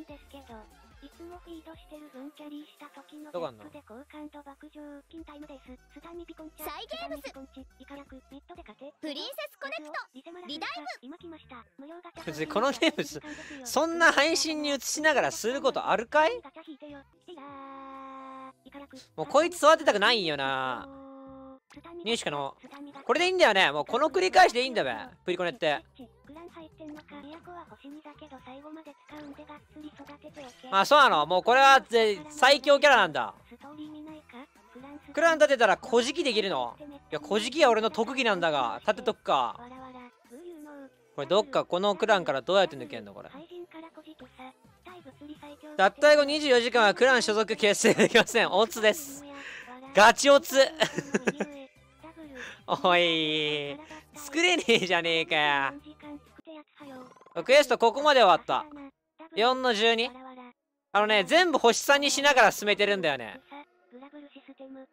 いですけど、いつもフィードしてる分キャリーした時のギャップで好感度爆上金タイムです。スタミピコンチャサイゲームスイカ略、ネットで勝て。プリンセスコネクトリダイム今来ました。無料ガチャこのゲームそんな配信に移しながらすることあるかいもうこいつ育てたくないんよな。入手可のこれでいいんだよねもうこの繰り返しでいいんだべプリコネってあそうなのもうこれは最強キャラなんだクラン立てたらこじきできるのいやこじきは俺の特技なんだが立てとくかこれどっかこのクランからどうやって抜けんのこれ脱退後24時間はクラン所属結成できませんオツですガチオツ おい作れねえじゃねえかクエストここまで終わった4の12あのね全部星3にしながら進めてるんだよね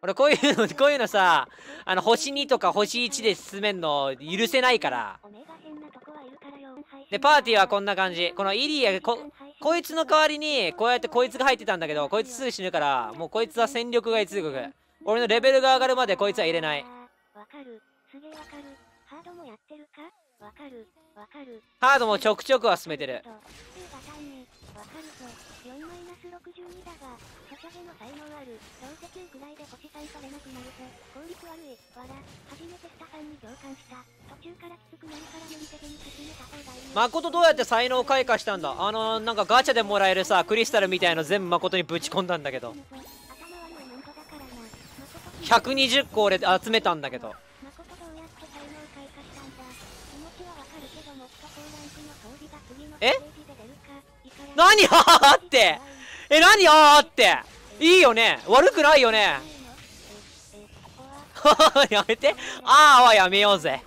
俺こういうのこういうのさあの星2とか星1で進めんの許せないからでパーティーはこんな感じこのイリアここいつの代わりにこうやってこいつが入ってたんだけどこいつすぐ死ぬからもうこいつは戦力外通告俺のレベルが上がるまでこいつは入れない。わかる。すげえわかる。ハードもやってるかわかる。わかる。ハードもちょくちょくは進めてる。わかるぞ。4マイナス62だが、ソシャゲの才能ある。どうせ9くらいで星3取れなくなるぜ効率悪い。わら。初めてスタさんに共感した。途中からきつくなるから無理せに進めた方がいい。誠どうやって才能開花したんだあのー、なんかガチャでもらえるさ、クリスタルみたいの全部誠にぶち込んだんだけど。120個俺集めたんだけどえ何あってえ何あっていいよね悪くないよね やめてああはやめようぜ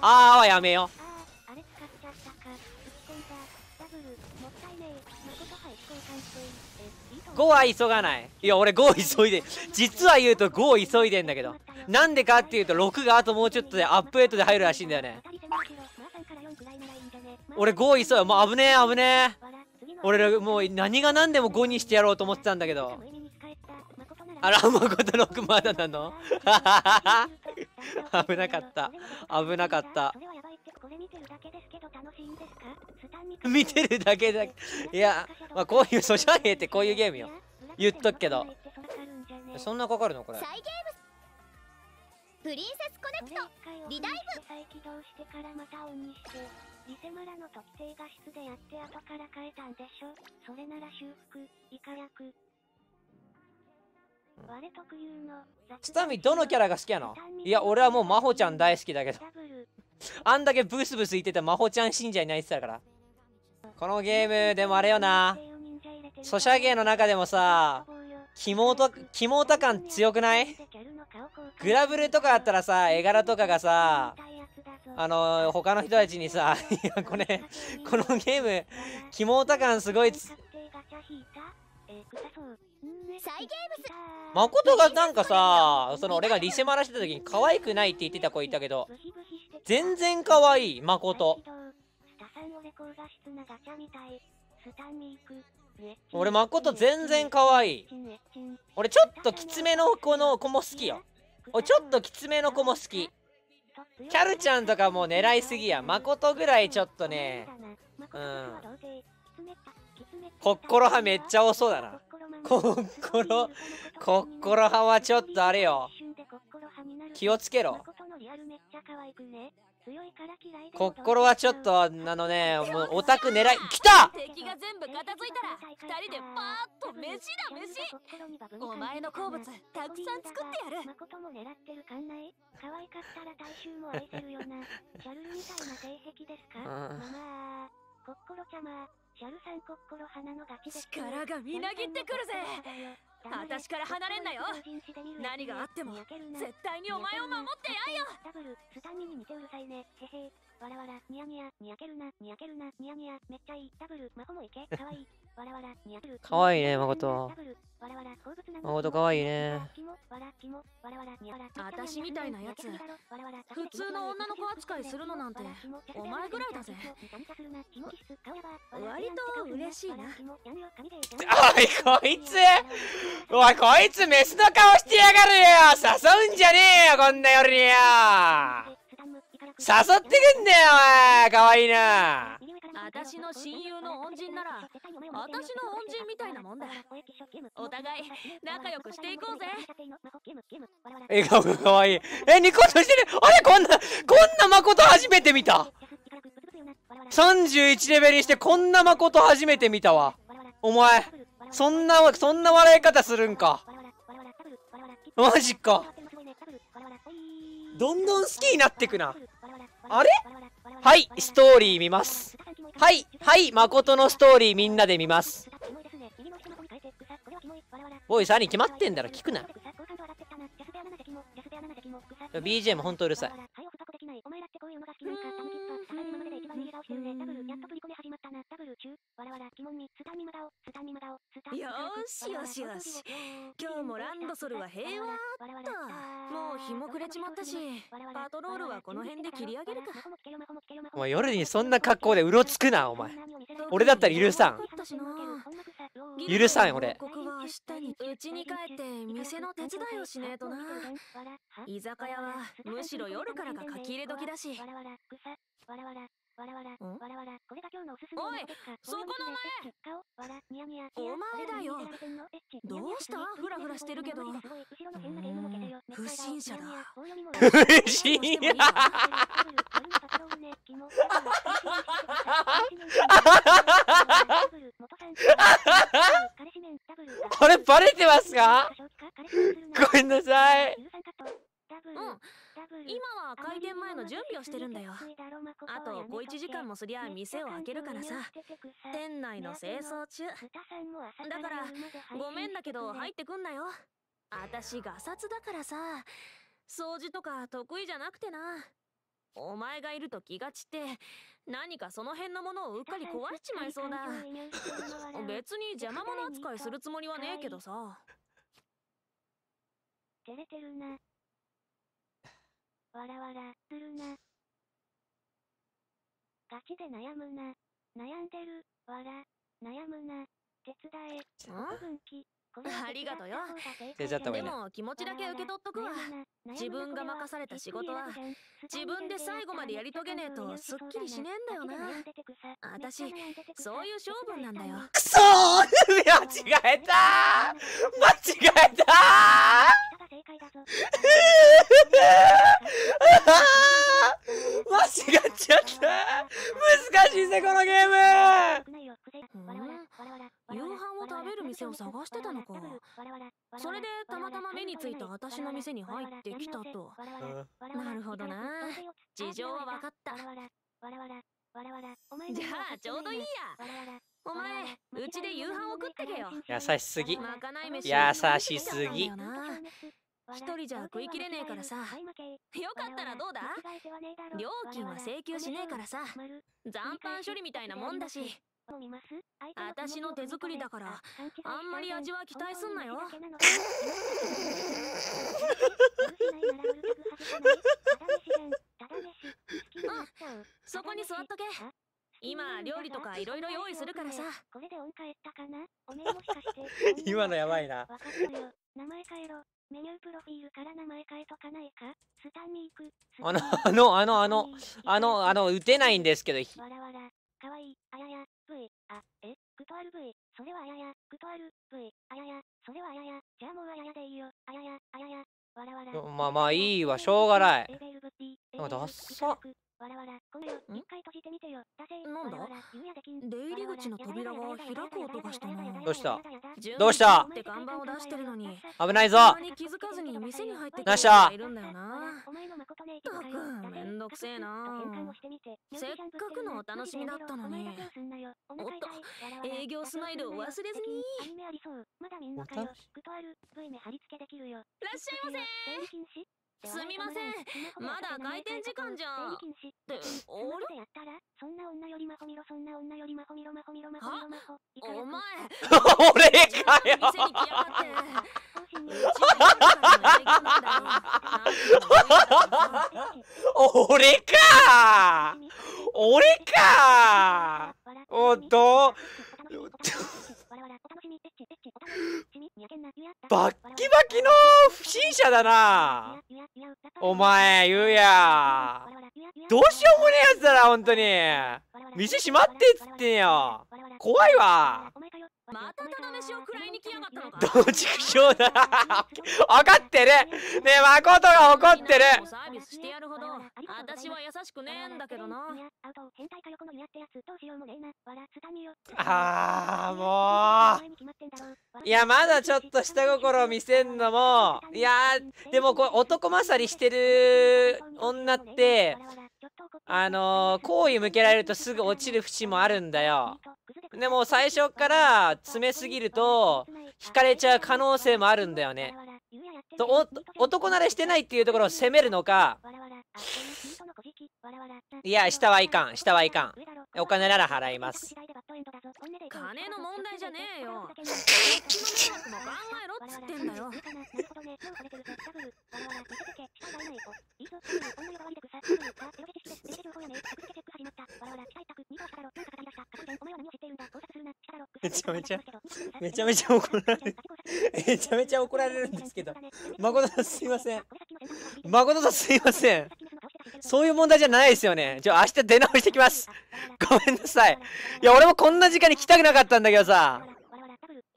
ああはやめよう5は急がないいや俺5急いで実は言うと5急いでんだけどなんでかっていうと6があともうちょっとでアップデートで入るらしいんだよね俺5急いもう危ねえ危ねえ俺もう何が何でも5にしてやろうと思ってたんだけどあらまこと6まだなの 危なかった危なかった見てるだけだいや、まあ、こういうソシャゲってこういうゲームよ言っとくけどそんなかかるのこれプリンセスコネクトリダイブ再起動してからまたオンにしてリセマラの特定画質でやって後から変えたんでしょそれなら修復以下役我特有のスタミどのキャラが好きやのいや俺はもう真帆ちゃん大好きだけど あんだけブスブス言ってた真帆ちゃん信者になりてたからこのゲーム、でもあれよな。ソシャゲの中でもさ、キモータ、キモータ感強くないグラブルとかあったらさ、絵柄とかがさ、あの他の人たちにさ、いや、これ、このゲーム、キモータ感すごいつ、誠がなんかさ、その俺がリセマラしてた時に可愛くないって言ってた子いたけど、全然可愛い、誠。高画質なガチャみたい。スタンミーク。俺誠全然可愛い俺ちょっときつめの子の子も好きよ俺ちょっときつめの子も好きキャルちゃんとかもう狙いすぎや誠ぐらいちょっとねうんコッコロ派めっちゃ多そうだなコッコロコッコロ派はちょっとあれよ気をつけろ心はちょっとなのねもうオタク狙いきた敵が全部片付いたら二人でパーッと飯だ飯お前の好物たくさん作ってやるも狙ってるかんない可愛かったら大衆も愛るよなシ ャルルみたいな性癖ですか、まあコッコロちゃまシャルさんコッコロ花のガチです力がみなぎってくるぜ私から離れんなよ何があっても絶対にお前を守ってやんよダブルスタンミに似てうるさいねへへわらわらニヤニヤにやけるなにやけるなニヤニヤめっちゃいいダブル魔法もいけかわいいかわいいね、誠。誠かわいいね。あたしみたいなやつ、普通の女の子扱いするのなんて、お前ぐらいだぜ。割と嬉しいな。おい、こいつおい、こいつメスの顔してやがるよ誘うんじゃねえよ、こんな夜によ誘ってくんだよおいかわいいな私の親友の恩人なら私の恩人みたいなもんだお互い仲良くしていこうぜ笑顔がかわいいえニコッとしてるあれこんなこんな誠初めて見た31レベルにしてこんな誠初めて見たわお前そんなそんな笑い方するんかマジかどんどん好きになってくな。あれはい、ストーリー見ます。はい、はい、誠のストーリーみんなで見ます。おい、さに決まってんだろ、聞くな。BGM ほんとうるさい。を終でダブル、やっと振り込め始まったな、ダブル、中、わらわら、疑問に、スタミマ顔、スタミマ顔、スタよーしよしよし。今日もランドソルは平和だった。もう日も暮れちまったし、パトロールはこの辺で切り上げるか。お前夜にそんな格好でうろつくな、お前。俺だったら許さん。許さん、俺。はうちに帰って店の手伝いをしねえとな。居酒屋はむしろ夜からが書き入れ時だし。わわららわらわら、わらわら、これが今日のおすすめおいそこの前わら、ニヤニヤ。お前だよどうしたふらふらしてるけど。不審者だ。不審者これバレてますかごめんなさい。うん、今は回転の準備をしてるんだよ。あと小1時間もすりゃ店を開けるからさ。店内の清掃中。だから、ごめんだけど入ってくんなよ。あたしガサツだからさ。掃除とか得意じゃなくてな。お前がいると気が散って、何かその辺のものをうっかり壊しちまいそうだ。別に邪魔者扱いするつもりはねえけどさ。照れてるな。わらわら、するな。ガチで悩むな。悩んでる、わら。悩むな。手伝え。あ分岐。ありがとうよ。でも気持ちだけ受け取っとくわ。自分が任された仕事は自分で最後までやり遂げねえとすっきりしねえんだよな。私、そういう性分なんだよ。くそー間違えた間違えた正解だぞ。間違っちゃった難しいぜ、このゲーム夕飯を食べる店を探してたのか。それでたまたま目についた私の店に入ってきたと。なるほどな。事情はわかった。じゃあ、ちょうどいいや。お前、うちで夕飯を食ってけよ。優しすぎ。優しすぎ。一人じゃ食いきれねえからさ。よかったらどうだ料金は請求しねえからさ。残飯処理みたいなもんだし。私の手作りだから、あんまり味は期待すんなよ。あ、そこに座っとけ。今料理とかいろいろ用意するからさこれで追い返ったかな おめえもしかして今のやばいな分かったよ名前変えろメニュープロフィールから名前変えとかないかスタンに行くあのあのあのあのあのあの打てないんですけどわらわらかわいいあやや V あえクトアル V それはあややクトアル V あややそれはあややじゃあもうあややでいいよあややあややわらわらまあまあいいわしょうがないなダッサわらわら、こよ、一回閉じてみてよ。だせなんだ出入り口の扉が開く音がしたな。どうしたどうしたって看板を出してるのに。危ないぞ気づかずに店に入ってく人いるんだよな。たくめんどくせえな。せっかくのお楽しみだったのに。おっと、営業スマイルを忘れずに。まらっしゃいませすみませんまだ開店時間じゃんっあれそんな女よりマホミロそんな女よりマホミロマホミロマホミロマホお前俺かよ俺か俺かおっとバッキバキの不審者だなお前、言うや。どうしようもねえやつだな、本当に。店閉まってっつってんよ。怖いわ。またただ飯を食らいに来やがったのかどうちくしょうだ 分かってるねえ誠が怒ってるサービスしてやるほど私は優しくねえんだけどなあもあもういやまだちょっと下心を見せんのもいやでもこう男勝りしてる女ってあのー、好意向けられるとすぐ落ちる節もあるんだよ。でも最初から詰めすぎると、引かれちゃう可能性もあるんだよね。と男慣れしてないっていうところを責めるのか、いや、下はいかん、下はいかん。お金なら払います。金の問題じゃねえよ。めちゃめちゃ、めちゃめちゃ怒られる。めちゃめちゃ怒られるんですけど。誠さんすいません。誠さんすいません。そういう問題じゃないですよね。ちょ、明日出直してきます。ごめんなさい。いや、俺もこんな時間に来たくなかったんだけどさ。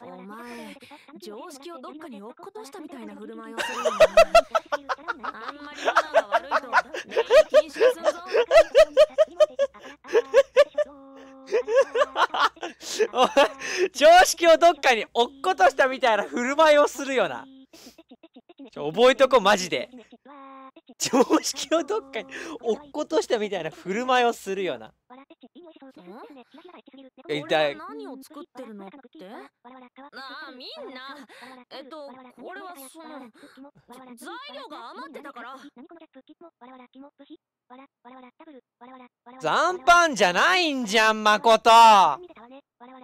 お前、常識をどっかに落っことしたみたいな振る舞いをするよな。あんまりマナーが悪いと、礼儀禁止すお前、常識をどっかに落っことしたみたいな振る舞いをするよな。覚えとこ、マジで。常識をどっかに落っことしたみたいな振る舞いをするよな。一体何を作ってるのってなあ、みんな。えっと、これはその、材料が余ってたから。残飯じゃないんじゃん、まこと。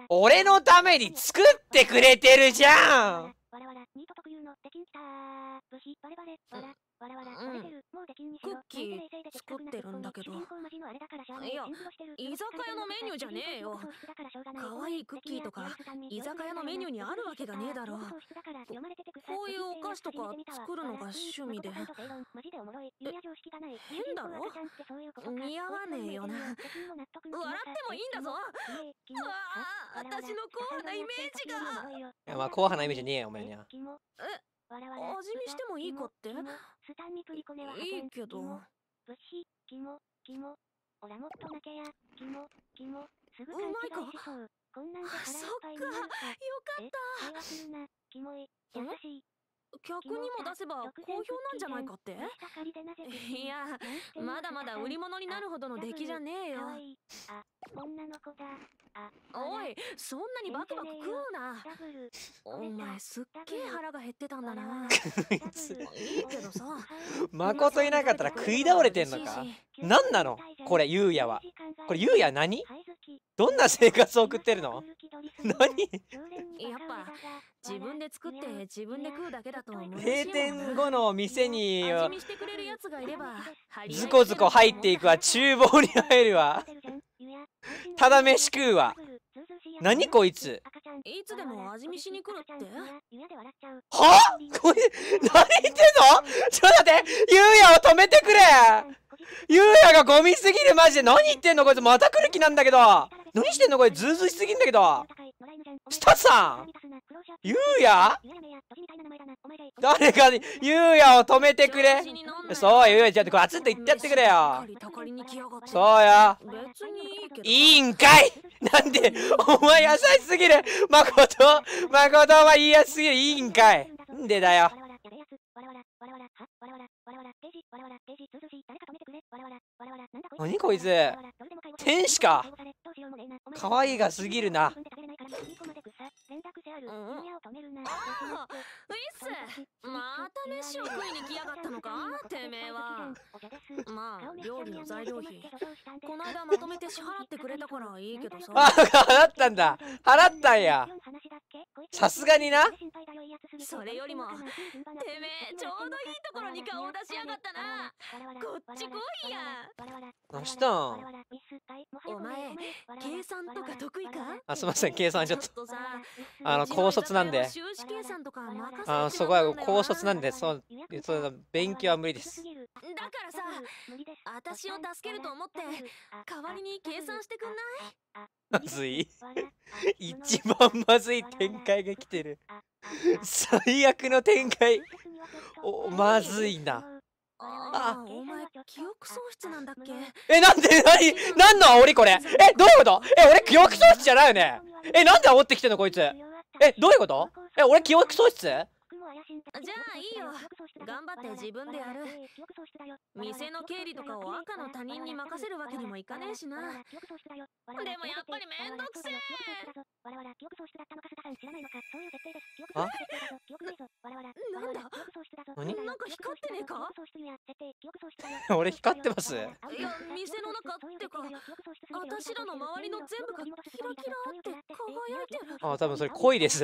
俺のために作ってくれてるじゃんわらわら、ニート特有の、出禁きたー、武士、バレバレ、わら。わらわら、バレてる、もう出にしろ。クッキー作ってるんだけど。いや、居酒屋のメニューじゃねえよ。かわいいクッキーとか、居酒屋のメニューにあるわけがねえだろ。ここういうお菓子とか作るのが趣味で。変だろ似合わねえよな。笑ってもいいんだぞうわあ、私の硬派なイメージが。いや、まあ硬派なイメージねえよ、お前。いにゃ。え味見してもいいかっていいけど。オラもっとなきや、キモ、キモ、すぐ勘違いしそう。こんなんでっか。よかった。会話するな、キモい、優しい。客にも出せば好評なんじゃないかっていやまだまだ売り物になるほどの出来じゃねえよおいそんなにバクバク食うなお前すっげえ腹が減ってたんだないいけどさ誠いなかったら食い倒れてんのか何なのこれゆうやはこれゆうや何どんな生活を送ってるの何やっぱ自分で作って自分で食うだけだと思う 閉店後の店にずこずこ入っていくわ厨房に入るわ ただ飯食うわ何こいついつでも味見しに来るってはこれ何言ってんのちょっと待ってゆうやを止めてくれゆうやがゴミすぎるマジで何言ってんのこいつまた来る気なんだけど何してんのこれズーズーしすぎんだけどスタッフさんゆうや誰かにゆうやを止めてくれそうゆうやちょっってガツンと言ってやってくれよそうやいいんかいなんでお前優しすぎるまことまことは言いやすすぎるいいんかいんでだよ何こいつ天使かわいいがすぎるな材料費この間まとめて支払ってくれたからいいけどさあ払ったんだ払ったんやさすがになそれよりもてめえちょうどいいところに顔を出しやがったなこっち来いやどうしたんお前計算とか得意かあすみません計算ちょっとあの高卒なんであのそこは高卒なんでそうそう勉強は無理ですだからさ私を助けると思って代わりに計算してくんないまずい一番まずい展開が来てる 最悪の展開おまずいなあお前記憶喪失なんだっけえなんで何何の煽りこれえどういうことえ俺記憶喪失じゃないよねえなんで煽ってきてんのこいつえどういうことえ俺記憶喪失じゃあいいよ頑張って自分でやる店の経理とかを赤の他人に任せるわけにもいかねえしなでもやっぱりめんどくせえわななんだ何なんか光ってねえか 俺光ってますいや店の中ってか私らの周りの全部がキラキラって輝いてるあ多分それ濃いです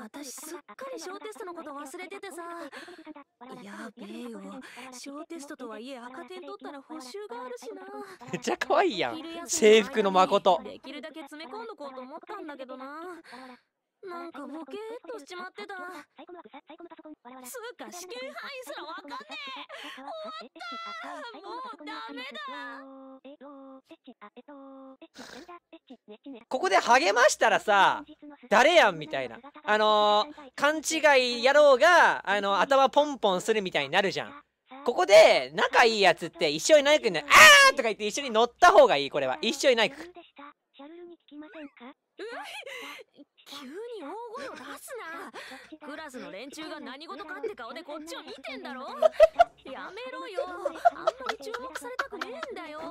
私すっかり小テストのこと忘れててさやべえよ小テストとはいえ赤点取ったら補習があるしなめっちゃ可愛いやん制服の誠できるだけ詰め込んどこうと思ったんだけどななんかボケーっとしちまってた。つうか試験範囲すらわかんねえ終わったもうダメだここで励ましたらさ、誰やんみたいな。あのー、勘違い野郎が、あのー、頭ポンポンするみたいになるじゃん。ここで、仲いいやつって一緒にナイクにあーとか言って一緒に乗った方がいい、これは。一緒にナイク。え急に大声を出すなクラスの連中が何事かって顔でこっちを見てんだろやめろよあんまり注目されたくねえんだよや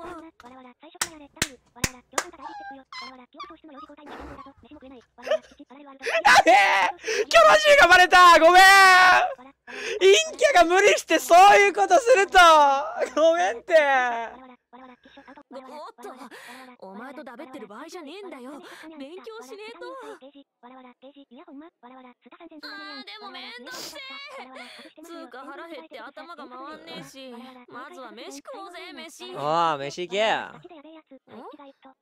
べえキョロシーがバレたごめん陰キャが無理してそういうことするとごめんっておっとお前とダベってる場合じゃねえんだよ勉強しねえとあーでもめんどくせえつうか腹減って頭が回んねえしまずは飯食おうぜ飯ああ飯行け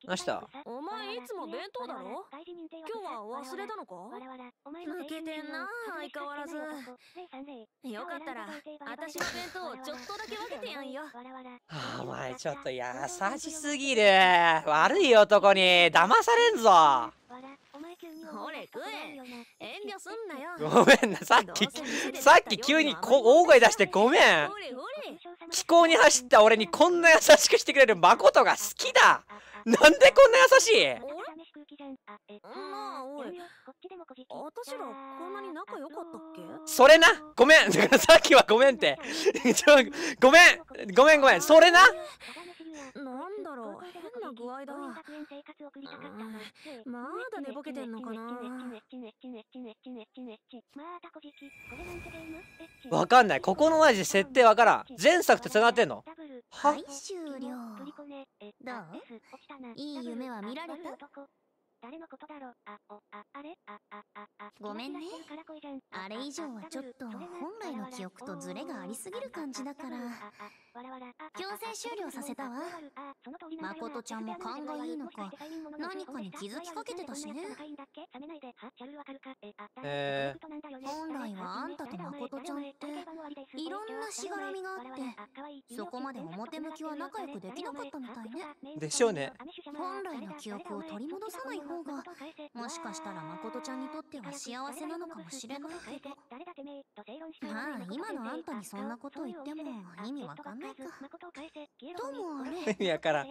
どうしたお前いつも弁当だろ今日は忘れたのか抜けてんな相変わらずよかったら私の弁当をちょっとだけ分けてやんよお前ちょっと優しすぎる悪い男に騙されんぞほれ遠慮すんなよごめんなさっきさっき急にこ大声出してごめん気候に走った俺にこんな優しくしてくれる誠が好きだなんでこんな優しいらこんなに仲良かったっけそれなごめん さっきはごめんって ごめんごめんごめんそれなだろう変な具合だまだ寝ぼけてんのかな わかんないここのマジ設定わからん前作と繋がってんのはい、終了どういい夢は見られた誰のことだろあおああれああああごめんねあれ以上はちょっと本来の記憶とズレがありすぎる感じだから強制終了させたわ。誠ちゃんも勘がいいのか、何かに気づきかけてたしね。え本来はあんたと誠ちゃんって、いろんなしがらみがあって、そこまで表向きは仲良くできなかったみたいね。でしょうね。本来の記憶を取り戻さない方が、もしかしたら誠ちゃんにとっては幸せなのかもしれないけど。まあ、今のあんたにそんなこと言っても意味わかんない。意味わから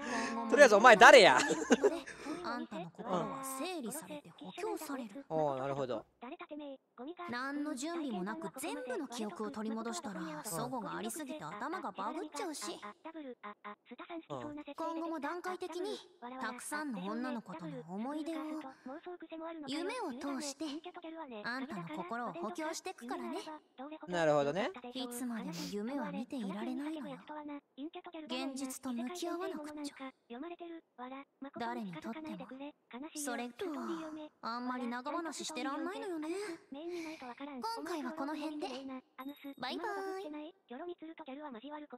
とりあえずお前誰や あんたの心は整理されて補強される。おお、なるほど。何の準備もなく全部の記憶を取り戻したら、祖母がありすぎて頭がバグっちゃうし。今後も段階的に、たくさんの女の子との思い出を、夢を通して、あんたの心を補強していくからね。なるほどね。いつまでも夢は見ていられないのよ。現実と向き合わなくちゃ。誰にとっても、それとは、あんまり長話してらんないのよね。今回はこの辺で。バイバイ。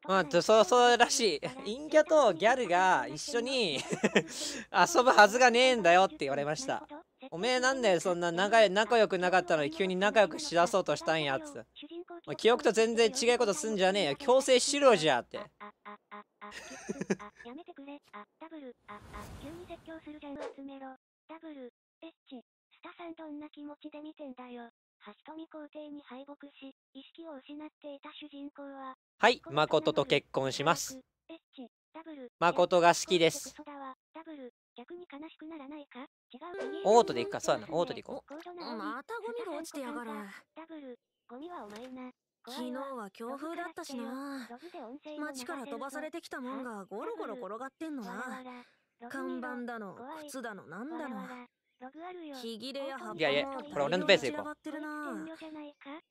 まあ、そうそうらしい。陰キャとギャルが一緒に遊ぶはずがねえんだよって言われました。おめえなんでそんな仲良くなかったのに急に仲良くしだそうとしたんやつまあ、記憶と全然違うことすんじゃねえよ強制しろじゃってやめてくれあダブルああ急に説教するじゃん集めろダブルエッチスタさんどんな気持ちで見てんだよ橋富皇帝に敗北し意識を失っていた主人公ははい誠と結婚しますエッチダブル誠が好きですダブル逆に悲しくなならいか違うオートでいくかそうやなオートでいこうまたゴミが落ちてやがるゴミはお前な。昨日は強風だったしな。街から飛ばされてきたもんがゴロゴロ転がってんのな。看板だの、靴だの、なんだの。ひぎれや葉っぱもいやいや、これ俺のペースでこう。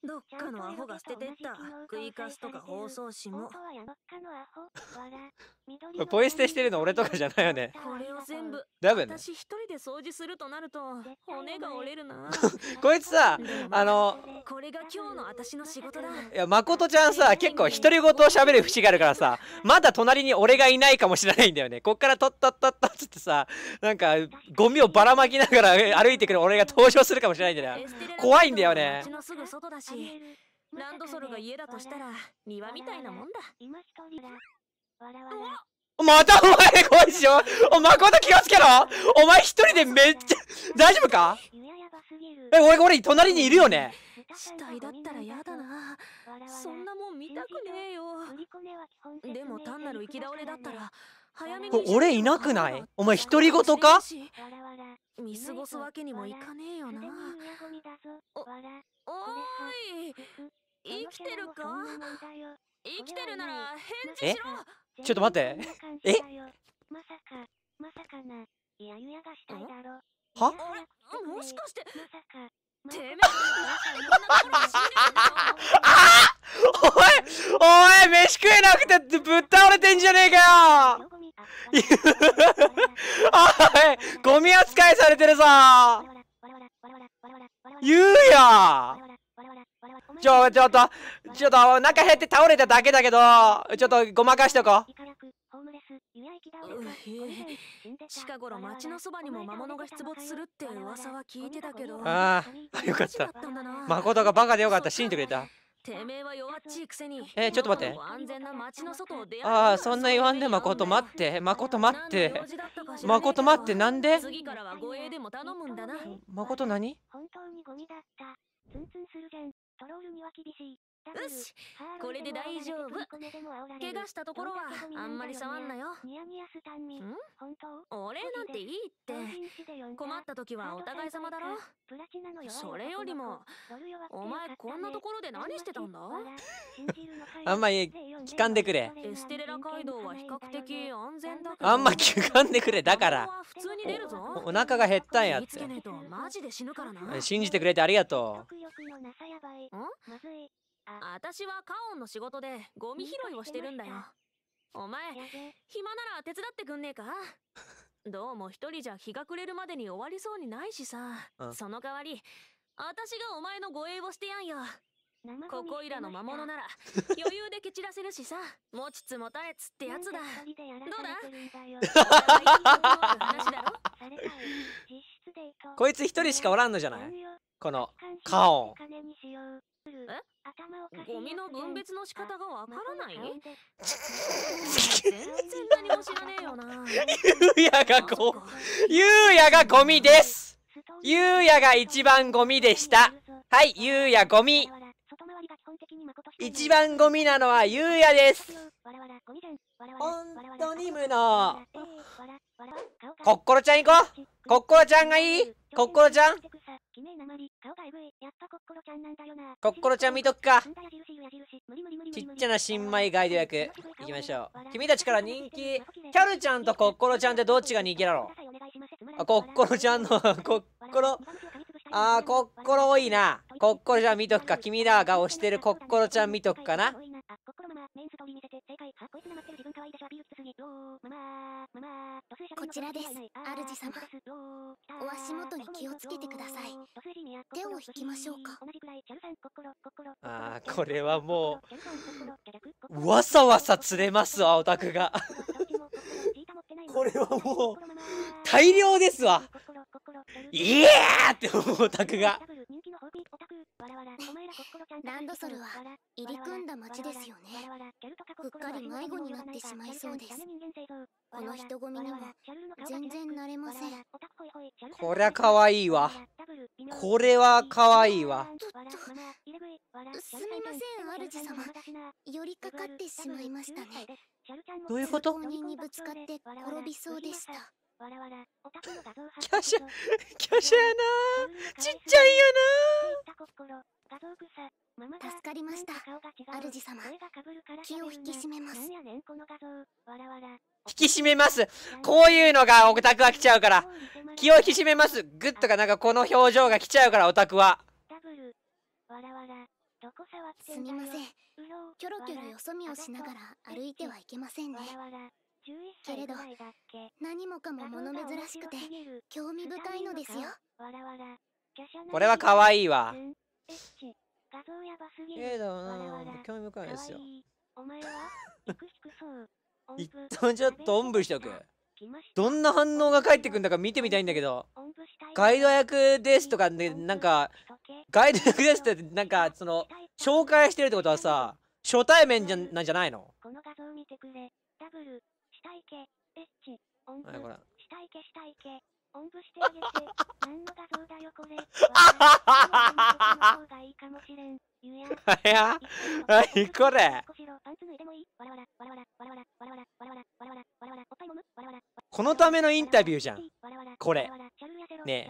どっかのアホが捨ててった。食いカスとか包装紙も。ポイ捨てしてるの俺とかじゃないよね。これを全部。だぶね。私一人で掃除するとなると骨が折れるな。こいつさ、あの。これが今日の私の仕事だ。いや、誠ちゃんさ、結構独り言を喋る節があるからさ、まだ隣に俺がいないかもしれないんだよね。こっからとっとっとっとっつってさ、なんかゴミをばらまきながら。から歩いてくる俺が登場するかもしれないんだよ怖いんだよねランドソルが家だとしたら庭みたいなもんだ。またお前怖いでしょお前こと気をつけろお前一人でめっちゃ、大丈夫かえ、俺、俺、隣にいるよね死体だったらやだな。そんなもん見たくねえよ。でも単なる行き倒れだったら、早めに。俺いなくないお前独り言か見過ごすわけにもいかねえよな。お、おーい生きてるか生きてるなら返事しろちょっと待って。えまさか、まさかな。いやゆやがしたいだろ。はもしかして。まさか。てめえ。おいおい飯食えなくてぶっ倒れてんじゃねえかよおいゴミ扱いされてるぞゆうやちょ、ちょっと、ちょっと、中減って倒れただけだけど、ちょっとごまかしとこう。近頃町のそばにも魔物が出没するって噂は聞いてたけどああよかった誠がバカでよかった信じてくれたてめえは弱っちいくせにえー、ちょっと待ってああそんな言わんで誠待って誠待って誠待ってなんで次からは護衛でも頼むんだな誠何本当にゴミだったツンツンするじゃんトロールには厳しい。よしこれで大丈夫怪我したところはあんまり触んなよんお礼なんていいって困った時はお互い様だろそれよりもお前こんなところで何してたんだあんまり聞かんでくれエステレラ街道は比較的安全だあんま聞かんでくれだから普通に出るぞお腹が減ったんやって信じてくれてありがとう私はカオンの仕事でゴミ拾いをしてるんだよ。お前、暇なら手伝ってくんねえか どうも一人じゃ日が暮れるまでに終わりそうにないしさ。その代わり、私がお前の護衛をしてやんよ。ここいらの魔物なら余裕で蹴散らせるしさ持ちつ持たれつってやつだどうだ こいつ一人しかおらんのじゃないこのカオンえゴミの分別の仕方がわからない全然何も知らねえよな。ゆうやがゴ、ゆうやがゴミです。ゆうやが一番ゴミでした。はい、ゆうやゴミ。一番ゴミなのはゆうやです。本当に無能。こっころちゃん行こう。こッコロちゃんがいいこッコロちゃん。顔がえぐい。やっぱコッコロちゃんなんだよな。コッコロちゃん見とくか。ちっちゃな新米ガイド役。いきましょう。君たちから人気。キャルちゃんとコッコロちゃんってどっちが人気だろうあ、コッコロちゃんのコッコロ。あー、コッコロ多いな。コッコロちゃん見とくか。君らが推してるコッコロちゃん見とくかな。これはもう、わさわさ釣れますわ、オタクが。これはもう、大量ですわ。イエーって思うオタクが。ランドソルは入り組んだ町ですよね。うっかり迷子になってしまいそうです。この人混みにも全然慣れません。こりゃ可愛いわ。これは可愛いわ。どういうことにぶつかって転びそうでした。キャシャ、キャシャやなちっちゃいやな助かりました、主様。気を引き締めます。引き締めますこういうのがオタクは来ちゃうから。気を引き締めますグッとかなんかこの表情が来ちゃうから、オタクは。どこ触ってすみません。キョロキョロよそ見をしながら歩いてはいけませんね。けれど、何もかも物珍しくて、興味深いのですよ。これは可愛いわ。けどな、興味深いですよ。一旦ちょっとおんぶしとく。どんな反応が返ってくるんだか見てみたいんだけどガイド役ですとかねなんかガイド役ですってなんかその紹介してるってことはさ初対面じゃなんじゃないのこの画像見てくれダブルしたいけエッチ音符したいけ音符してあげて何 の画像だよこれあはがいいかもしれんゆえんあや何 これこのためのインタビューじゃん。これ。ねえ。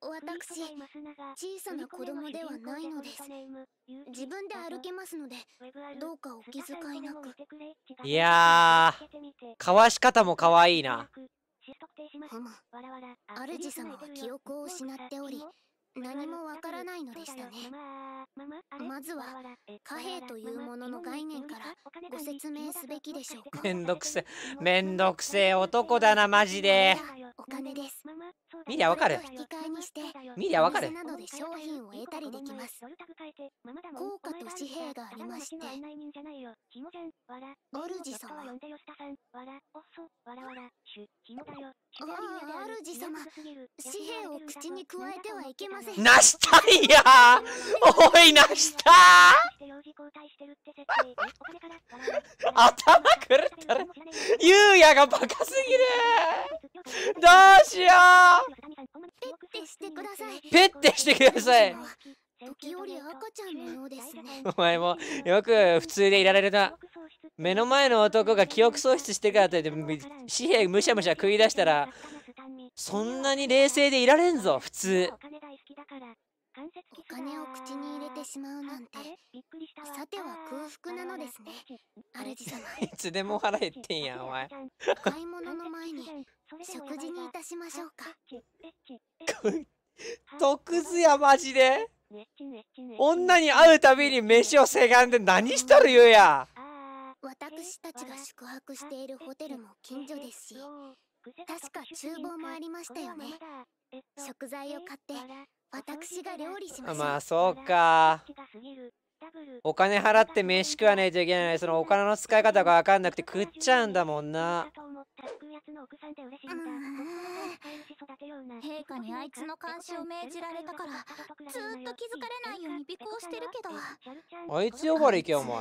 私、小さな子供ではないのです。自分で歩けますので、どうかお気遣いなく。いやー、かわし方もかわいいな。めんどくせめんどくせえ男だなマジでお金です見りゃわかる見りゃわかる商品を得たりできます効果と紙幣がありましてオルジ様オルジ様紙幣を口に加えてはいけませんなしたいやおいなした頭 アがバカすぎるどうしようペッてしてくださいペッてしてください時折赤ちゃんのようですねお前もよく普通でいられるな目の前の男が記憶喪失してからといって紙幣むしゃむしゃ食い出したらそんなに冷静でいられんぞ普通お金を口に入れてしまうなんてさては空腹なのですね主様いつでも腹減ってんやんお前買い物の前に食事にいたしましょうか特ずやマジで女に会うたびに飯をせがんで何しとるうや私たちが宿泊しているホテルも近所ですし確か厨房もありましたよね食材を買って私が料理しますまあそうか。お金払って飯食わないといけないそのお金の使い方が分かんなくて食っちゃうんだもんな陛下にあいつの監視を命じられたからずっと気づかれないように尾行してるけどあいつ呼ばれ行けお前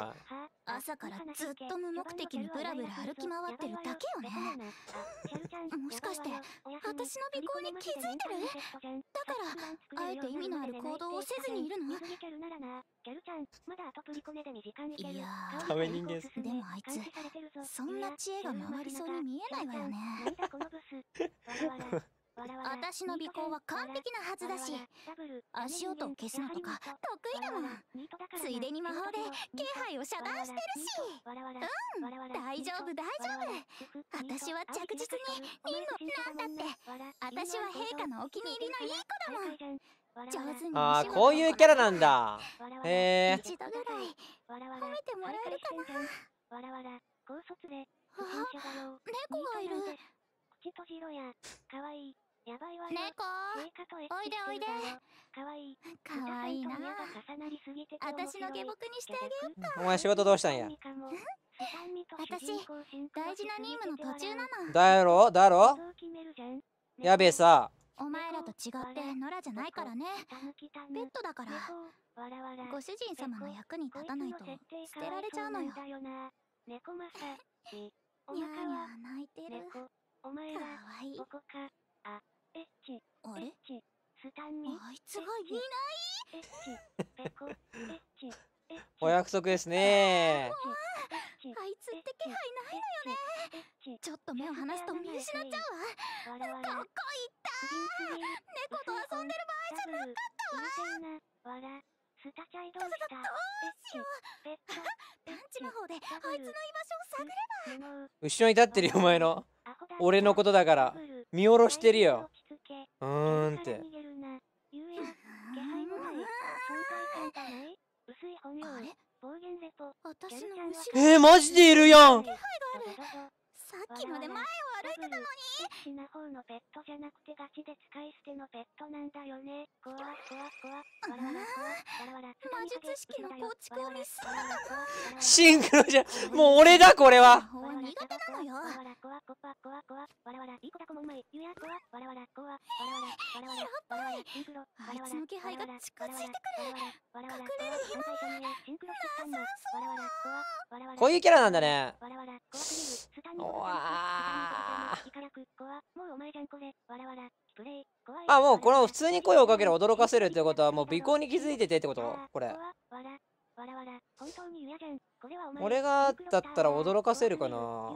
朝からずっと無目的にブラブラ歩き回ってるだけよねもしかして私の尾行に気づいてるだからあえて意味のある行動をせずにいるのまだあとプリコネで2時間いける。いやー、メ人間でもあいつ、そんな知恵が回りそうに見えないわよね。私の尾行は完璧なはずだし、足音を消すのとか得意だもん。ついでに魔法で気配を遮断してるし。うん、大丈夫大丈夫。私は着実に、リンの、なんだって。私は陛下のお気に入りのいい子だもん。ああこういうキャラなんだへえ一度ぐらい褒めてもらえるかなわらわら高卒で不審猫がいる口閉じろやかわいいやばいわ猫おいでおいでかわいいかわいいなしの下僕にしてあげよっかお前仕事どうしたんや私大事な任務の途中なのだろだろやべえさお前らと違って野良じゃないからねペットだからご主人様の役に立たないと捨てられちゃうのよ猫まさにゃに泣いてるお前らかわいいここかあエッチあれスタンにあいつがいないエッチペコエッチお約束ですねあいつって気配ないのよねちょっと目を離すと見失っちゃうわどこ行った猫と遊んでる場合じゃなかったわスタチャイドどうしよう団地の方であいつの居場所を探れば後ろに立ってるよお前の俺のことだから見下ろしてるようーんってあれ暴言レポ私のえー、マジでいるやんさっきので前を歩いてたのに好きな方のペットじゃなくてガチで使い捨てのペットなんだよね。こわこわこわ。わらわら魔術式の構築をたシンクロじゃ、もう俺だこれは。苦手なのよ。わらわらこわこわこわわ。わらわら。いい子だこもうまい。ゆやこわ。わらわらこわ。わらわら。ら、わらシンクロ。わらわら。わら、わらわらわらわ。こういうキャラなんだね。あ、もうこの普通に声をかける驚かせるってことはもう尾行に気づいててってことこれ。俺がだったら驚かせるかな。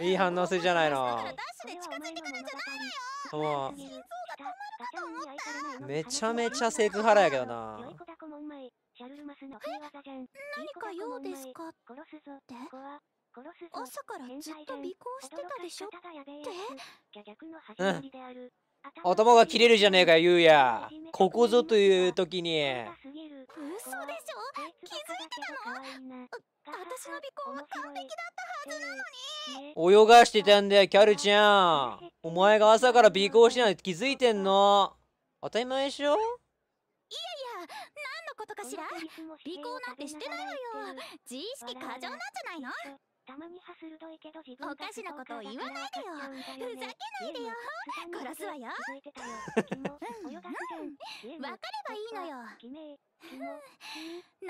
いい反応性じゃないの。もうめちゃめちゃセクハラやけどな。シい何か用ですかって朝からずっと尾行してたでしょって頭が切れるじゃねえかゆうやここぞという時に嘘でしょ気づいてたの私の尾行は完璧だったはずなのに泳がしてたんだよキャルちゃんお前が朝から尾行してない気づいてんの当たり前でしょいやいや何のことかしら尾行なんてしてないわよ自意識過剰なんじゃないのたまには鋭いけど自分おかしなことを言わないでよふざけないでよ殺すわようん、うん、分かればいいのよな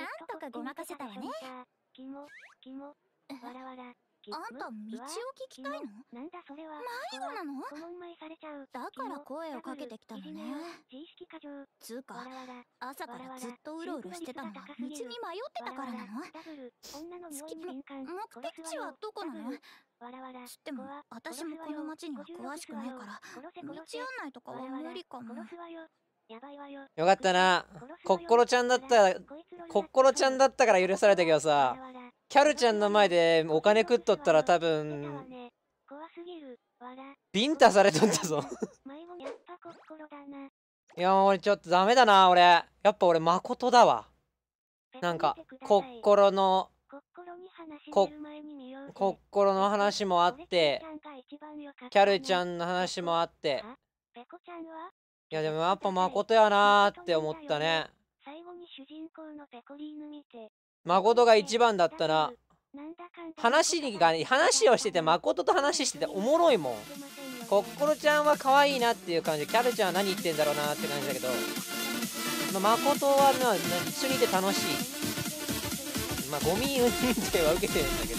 んとかごまかせたわねキモキモわらわらあんた道を聞きたいのなんだそれは迷子なのだから声をかけてきたのねつうか朝からずっとうろうろしてたのは道に迷ってたからなの月目的地はどこなのつっても私もこの町には詳しくないから道案内とかは無理かもよかったな。コッコロちゃんだったら、コッコロちゃんだったから許されたけどさ、キャルちゃんの前でお金食っとったら多分ビンタされとったぞ いや俺ちょっとダメだな俺やっぱ俺誠だわなんか心の心の話もあってキャルちゃんの話もあっていやでもやっぱ誠やなーって思ったね最後に主人公のペコリーヌ見て誠が一番だったら話にが、ね、話をしてて誠と話してておもろいもんこっころちゃんは可愛いなっていう感じキャルちゃんは何言ってんだろうなって感じだけど、まあ、誠は、まあ、一緒にいて楽しいまあゴミ運転は受けてるんだけど